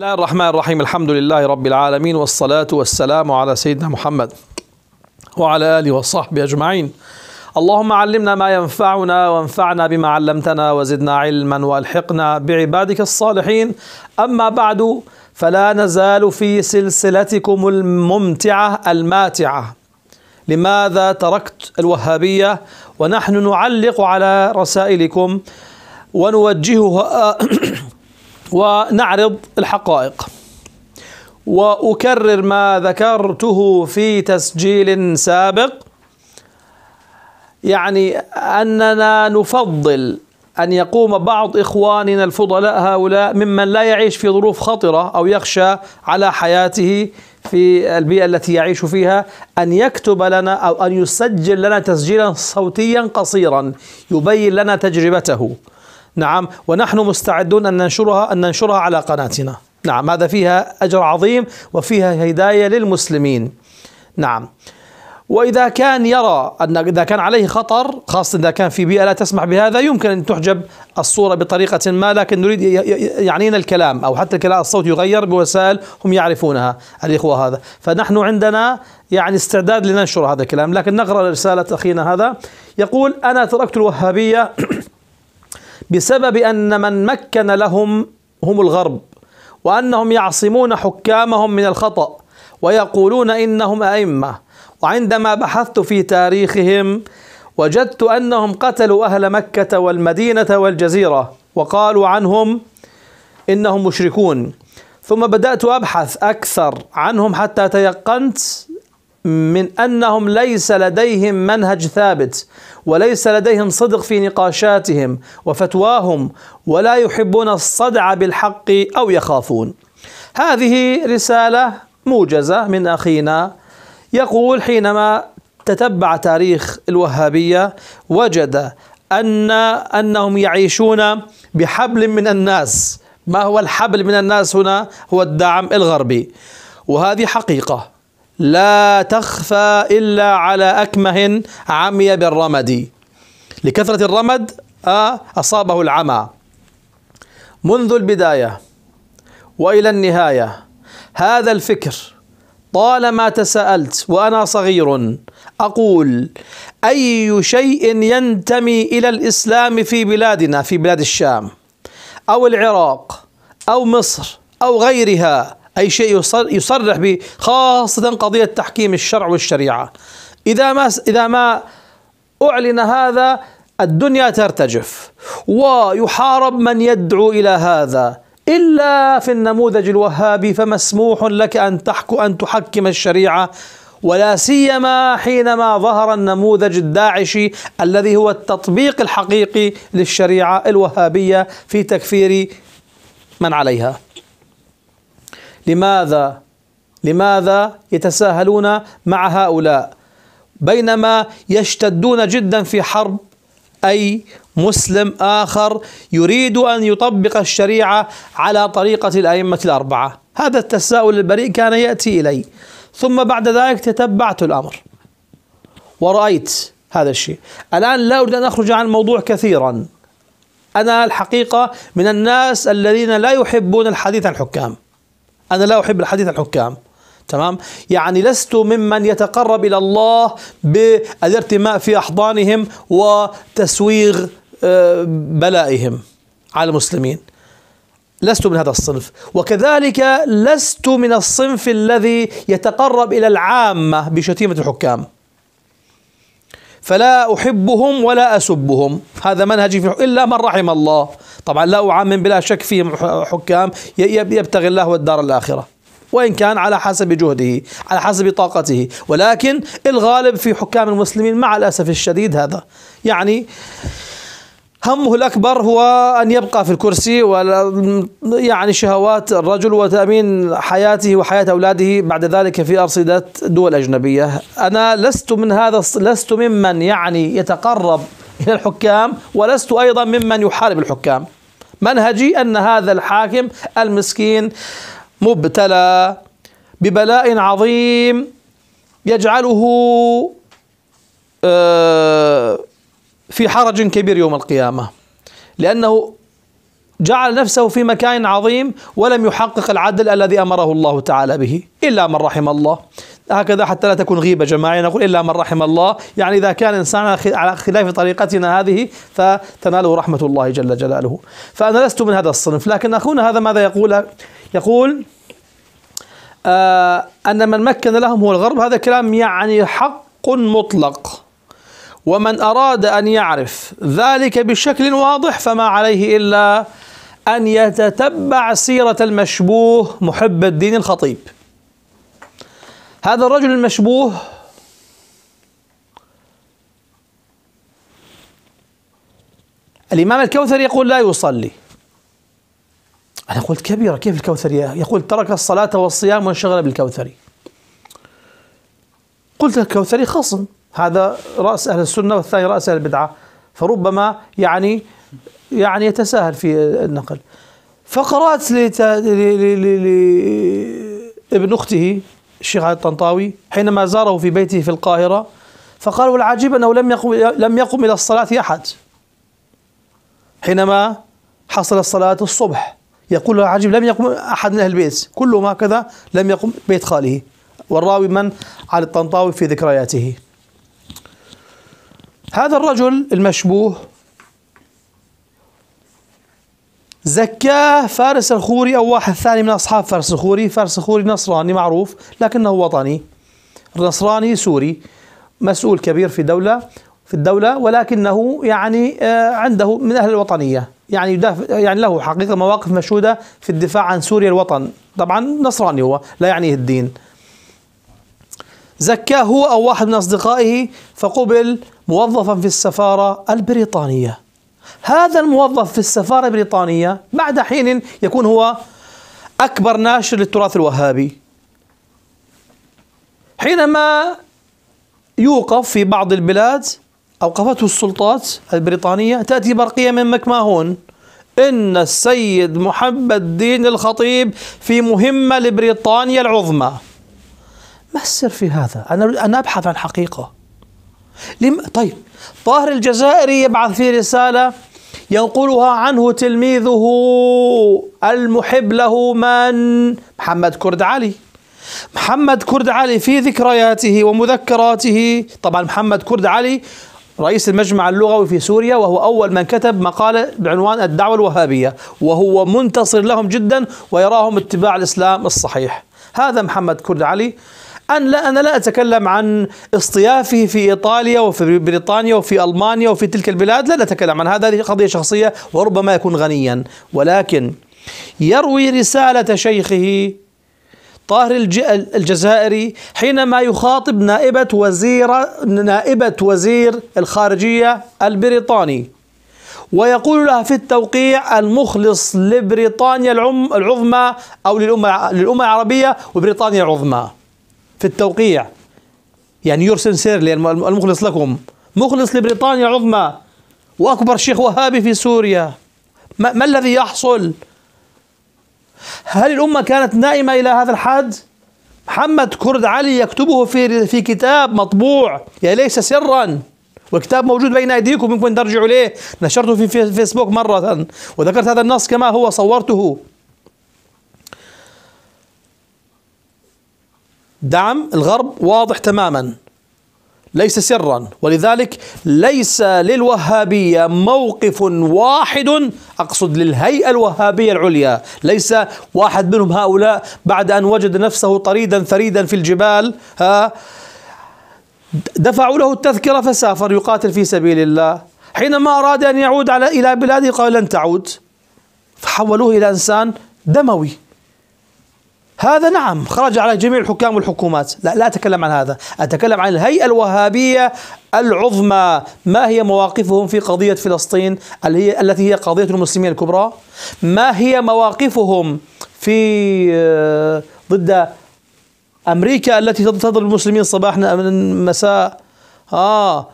الله الرحمن الرحيم الحمد لله رب العالمين والصلاة والسلام على سيدنا محمد وعلى آله وصحبه أجمعين اللهم علمنا ما ينفعنا وانفعنا بما علمتنا وزدنا علما والحقنا بعبادك الصالحين أما بعد فلا نزال في سلسلتكم الممتعة الماتعة لماذا تركت الوهابية ونحن نعلق على رسائلكم ونوجهها ونعرض الحقائق واكرر ما ذكرته في تسجيل سابق يعني اننا نفضل أن يقوم بعض إخواننا الفضلاء هؤلاء ممن لا يعيش في ظروف خطرة أو يخشى على حياته في البيئة التي يعيش فيها أن يكتب لنا أو أن يسجل لنا تسجيلا صوتيا قصيرا يبين لنا تجربته نعم ونحن مستعدون أن ننشرها أن ننشرها على قناتنا نعم هذا فيها أجر عظيم وفيها هداية للمسلمين نعم وإذا كان يرى أن إذا كان عليه خطر خاصة إذا كان في بيئة لا تسمح بهذا يمكن أن تحجب الصورة بطريقة ما لكن نريد يعنينا الكلام أو حتى الكلام الصوت يغير بوسائل هم يعرفونها الإخوة هذا فنحن عندنا يعني استعداد لننشر هذا الكلام لكن نقرأ رسالة أخينا هذا يقول أنا تركت الوهابية بسبب أن من مكن لهم هم الغرب وأنهم يعصمون حكامهم من الخطأ ويقولون إنهم أئمة وعندما بحثت في تاريخهم وجدت أنهم قتلوا أهل مكة والمدينة والجزيرة وقالوا عنهم إنهم مشركون ثم بدأت أبحث أكثر عنهم حتى تيقنت من انهم ليس لديهم منهج ثابت وليس لديهم صدق في نقاشاتهم وفتواهم ولا يحبون الصدع بالحق او يخافون. هذه رساله موجزه من اخينا يقول حينما تتبع تاريخ الوهابيه وجد ان انهم يعيشون بحبل من الناس. ما هو الحبل من الناس هنا؟ هو الدعم الغربي. وهذه حقيقه لا تخفى إلا على أكمه عمي بالرمد لكثرة الرمد آه، أصابه العمى منذ البداية وإلى النهاية هذا الفكر طالما تساءلت وأنا صغير أقول أي شيء ينتمي إلى الإسلام في بلادنا في بلاد الشام أو العراق أو مصر أو غيرها أي شيء يصرح به خاصة قضية تحكيم الشرع والشريعة إذا ما إذا ما أعلن هذا الدنيا ترتجف ويحارب من يدعو إلى هذا إلا في النموذج الوهابي فمسموح لك أن تحكو أن تحكم الشريعة ولا سيما حينما ظهر النموذج الداعشي الذي هو التطبيق الحقيقي للشريعه الوهابيه في تكفير من عليها لماذا لماذا يتساهلون مع هؤلاء بينما يشتدون جدا في حرب اي مسلم اخر يريد ان يطبق الشريعه على طريقه الائمه الاربعه هذا التساؤل البريء كان ياتي الي ثم بعد ذلك تتبعت الامر ورايت هذا الشيء الان لا اريد ان اخرج عن الموضوع كثيرا انا الحقيقه من الناس الذين لا يحبون الحديث عن الحكام أنا لا أحب الحديث عن الحكام تمام يعني لست ممن يتقرب إلى الله بالارتماء في أحضانهم وتسويغ آه، بلائهم على المسلمين لست من هذا الصنف وكذلك لست من الصنف الذي يتقرب إلى العامة بشتيمة الحكام فلا أحبهم ولا أسبهم هذا منهجي في إلا من رحم الله طبعا لا أعمم بلا شك فيهم حكام يبتغي الله والدار الآخرة وإن كان على حسب جهده على حسب طاقته ولكن الغالب في حكام المسلمين مع الأسف الشديد هذا يعني همه الأكبر هو أن يبقى في الكرسي ويعني شهوات الرجل وتأمين حياته وحياة أولاده بعد ذلك في أرصدة دول أجنبية أنا لست من هذا لست ممن يعني يتقرب إلى الحكام ولست أيضا ممن يحارب الحكام منهجي أن هذا الحاكم المسكين مبتلى ببلاء عظيم يجعله آه في حرج كبير يوم القيامة لأنه جعل نفسه في مكان عظيم ولم يحقق العدل الذي أمره الله تعالى به إلا من رحم الله هكذا حتى لا تكون غيبة جماعية نقول إلا من رحم الله يعني إذا كان إنسان على خلاف طريقتنا هذه فتناله رحمة الله جل جلاله فأنا لست من هذا الصنف لكن أخونا هذا ماذا يقول يقول آه أن من مكن لهم هو الغرب هذا كلام يعني حق مطلق ومن أراد أن يعرف ذلك بشكل واضح فما عليه إلا أن يتتبع سيرة المشبوه محب الدين الخطيب هذا الرجل المشبوه الإمام الكوثري يقول لا يصلي أنا قلت كبيرة كيف الكوثري يقول ترك الصلاة والصيام وانشغل بالكوثري قلت الكوثري خصم هذا رأس أهل السنة والثاني رأس أهل البدعة فربما يعني يعني يتساهل في النقل فقرأت ابن أخته الشيخ علي الطنطاوي حينما زاره في بيته في القاهرة فقال والعجيب أنه لم يقم, لم يقم إلى الصلاة أحد حينما حصل الصلاة الصبح يقول العجيب لم يقم أحد من أهل البيت كلهم هكذا لم يقم بيت خاله والراوي من على الطنطاوي في ذكرياته هذا الرجل المشبوه زكاه فارس الخوري أو واحد ثاني من أصحاب فارس الخوري فارس الخوري نصراني معروف لكنه وطني نصراني سوري مسؤول كبير في دولة في الدولة ولكنه يعني آه، عنده من أهل الوطنية يعني يدافع يعني له حقيقة مواقف مشهودة في الدفاع عن سوريا الوطن طبعا نصراني هو لا يعنيه الدين زكاه هو أو واحد من أصدقائه فقبل موظفا في السفارة البريطانية هذا الموظف في السفارة البريطانية بعد حين يكون هو أكبر ناشر للتراث الوهابي حينما يوقف في بعض البلاد أوقفته السلطات البريطانية تأتي برقية من مكماهون إن السيد محمد الدين الخطيب في مهمة لبريطانيا العظمى ما السر في هذا؟ أنا أنا أبحث عن حقيقة لم... طيب طاهر الجزائري يبعث في رسالة ينقلها عنه تلميذه المحب له من محمد كرد علي محمد كرد علي في ذكرياته ومذكراته طبعا محمد كرد علي رئيس المجمع اللغوي في سوريا وهو أول من كتب مقالة بعنوان الدعوة الوهابية وهو منتصر لهم جدا ويراهم اتباع الإسلام الصحيح هذا محمد كرد علي أن لا أنا لا أتكلم عن اصطيافه في إيطاليا وفي بريطانيا وفي ألمانيا وفي تلك البلاد لا أتكلم عن هذا هذه قضية شخصية وربما يكون غنيا ولكن يروي رسالة شيخه طاهر الجزائري حينما يخاطب نائبة وزير نائبة وزير الخارجية البريطاني ويقول لها في التوقيع المخلص لبريطانيا العظمى او للامه العربيه وبريطانيا العظمى في التوقيع يعني يور سنسيرلي المخلص لكم مخلص لبريطانيا العظمى واكبر شيخ وهابي في سوريا ما, ما الذي يحصل؟ هل الامه كانت نائمه الى هذا الحد؟ محمد كرد علي يكتبه في في كتاب مطبوع يا يعني ليس سرا والكتاب موجود بين ايديكم يمكن ترجعوا اليه نشرته في فيسبوك مره وذكرت هذا النص كما هو صورته دعم الغرب واضح تماما ليس سرا ولذلك ليس للوهابية موقف واحد أقصد للهيئة الوهابية العليا ليس واحد منهم هؤلاء بعد أن وجد نفسه طريدا فريدا في الجبال ها دفعوا له التذكرة فسافر يقاتل في سبيل الله حينما أراد أن يعود على إلى بلاده قال لن تعود فحولوه إلى إنسان دموي هذا نعم خرج على جميع الحكام والحكومات لا لا أتكلم عن هذا أتكلم عن الهيئة الوهابية العظمى ما هي مواقفهم في قضية فلسطين التي هي قضية المسلمين الكبرى ما هي مواقفهم في آه، ضد أمريكا التي تضرب المسلمين صباح مساء آه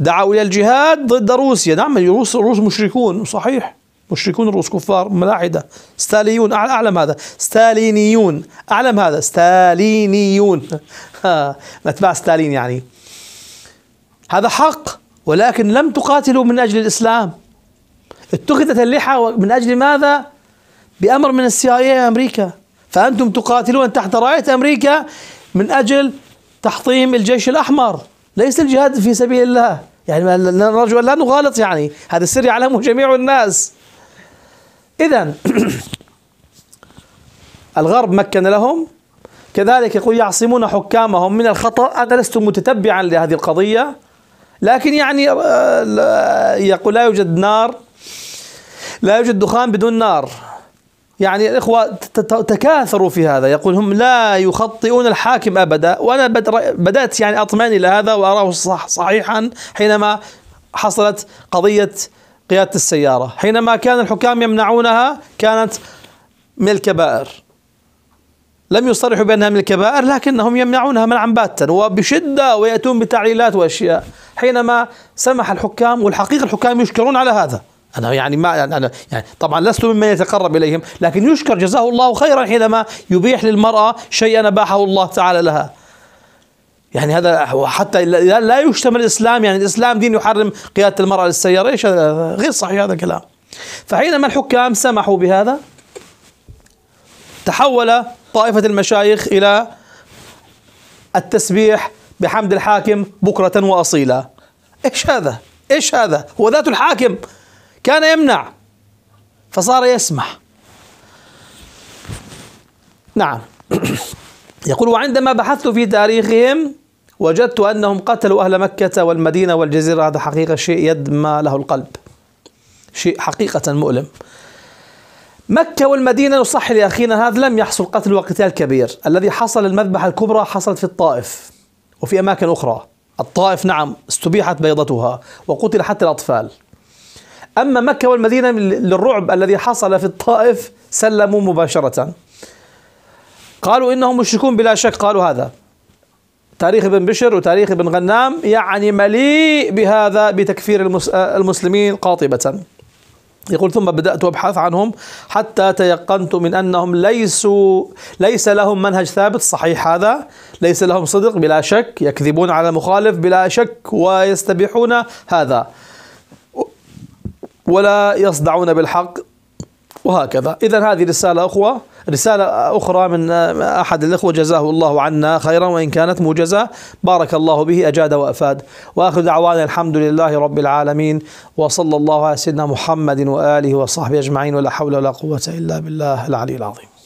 دعوا إلى الجهاد ضد روسيا نعم الروس روس مشركون صحيح مشركون الروس كفار ملاحدة ستاليون أعلم هذا ستالينيون أعلم هذا ستالينيون أتباع ستالين يعني هذا حق ولكن لم تقاتلوا من أجل الإسلام اتخذت اللحى من أجل ماذا؟ بأمر من السي اي إيه أمريكا فأنتم تقاتلون تحت راية أمريكا من أجل تحطيم الجيش الأحمر ليس الجهاد في سبيل الله يعني نرجو لا نغالط يعني هذا سر يعلمه جميع الناس إذا الغرب مكن لهم كذلك يقول يعصمون حكامهم من الخطأ أنا لست متتبعا لهذه القضية لكن يعني آه، يقول لا يوجد نار لا يوجد دخان بدون نار يعني الإخوة تكاثروا في هذا يقول هم لا يخطئون الحاكم أبدا وأنا بدأت يعني أطمئن إلى هذا وأراه صح صحيحا حينما حصلت قضية قيادة السيارة حينما كان الحكام يمنعونها كانت من الكبائر لم يصرحوا بأنها من الكبائر لكنهم يمنعونها منعا باتا وبشدة ويأتون بتعليلات وأشياء حينما سمح الحكام والحقيقة الحكام يشكرون على هذا أنا يعني ما أنا يعني, يعني طبعا لست ممن يتقرب إليهم لكن يشكر جزاه الله خيرا حينما يبيح للمرأة شيئا أباحه الله تعالى لها يعني هذا حتى لا يشتمل الاسلام يعني الاسلام دين يحرم قياده المراه للسياره ايش هذا غير صحيح هذا الكلام فحينما الحكام سمحوا بهذا تحول طائفه المشايخ الى التسبيح بحمد الحاكم بكره واصيلا ايش هذا ايش هذا هو ذات الحاكم كان يمنع فصار يسمح نعم يقول وعندما بحثت في تاريخهم وجدت أنهم قتلوا أهل مكة والمدينة والجزيرة هذا حقيقة شيء يدمى له القلب شيء حقيقة مؤلم مكة والمدينة نصحح لأخينا هذا لم يحصل قتل وقتال كبير الذي حصل المذبحة الكبرى حصلت في الطائف وفي أماكن أخرى الطائف نعم استبيحت بيضتها وقتل حتى الأطفال أما مكة والمدينة للرعب الذي حصل في الطائف سلموا مباشرة قالوا إنهم مشركون بلا شك قالوا هذا تاريخ ابن بشر وتاريخ ابن غنام يعني مليء بهذا بتكفير المسلمين قاطبة يقول ثم بدأت أبحث عنهم حتى تيقنت من أنهم ليسوا ليس لهم منهج ثابت صحيح هذا ليس لهم صدق بلا شك يكذبون على المخالف بلا شك ويستبيحون هذا ولا يصدعون بالحق وهكذا إذا هذه رسالة أخوة رسالة أخرى من أحد الإخوة جزاه الله عنا خيرا وإن كانت موجزة بارك الله به أجاد وأفاد وآخر دعوانا الحمد لله رب العالمين وصلى الله على سيدنا محمد وآله وصحبه أجمعين ولا حول ولا قوة إلا بالله العلي العظيم